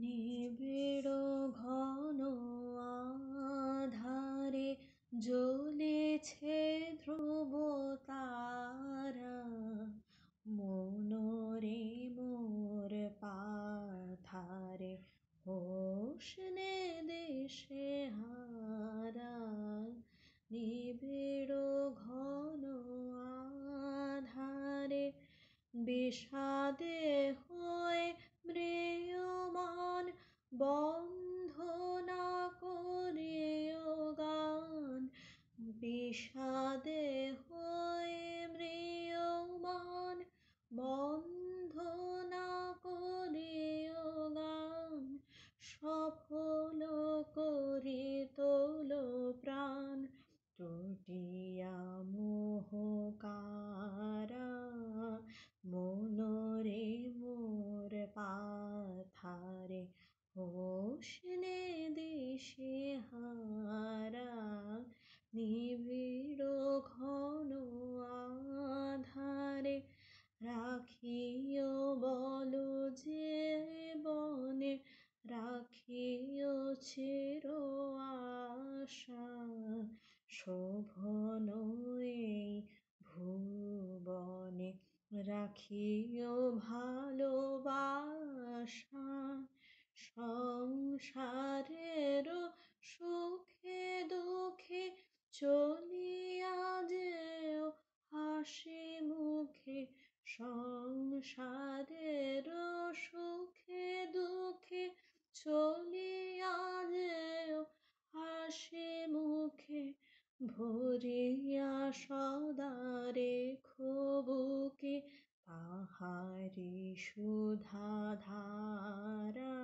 নিবিড় ঘন আধারে জ্বলেছে ধ্রুব তারা মনোরে মোর পাথারে হোসনে দেশে হারা নিবিড় ঘন আধারে বিষাদে সাদে হয়ে ম্রিয়মান না করিও গান সফল করি তোল প্রাণ টুটিয়া মোহ কারা মনোরে মোর পাথারে হোশ চির আশা শোভন এই ভুবনে রাখিও ভালোবাসা সংসারের সুখে দুঃখে চলিয়া যেও হাসি মুখে সংসারে করিয়া সদা রেখো বুকে পাহাড়ি সুধা ধারা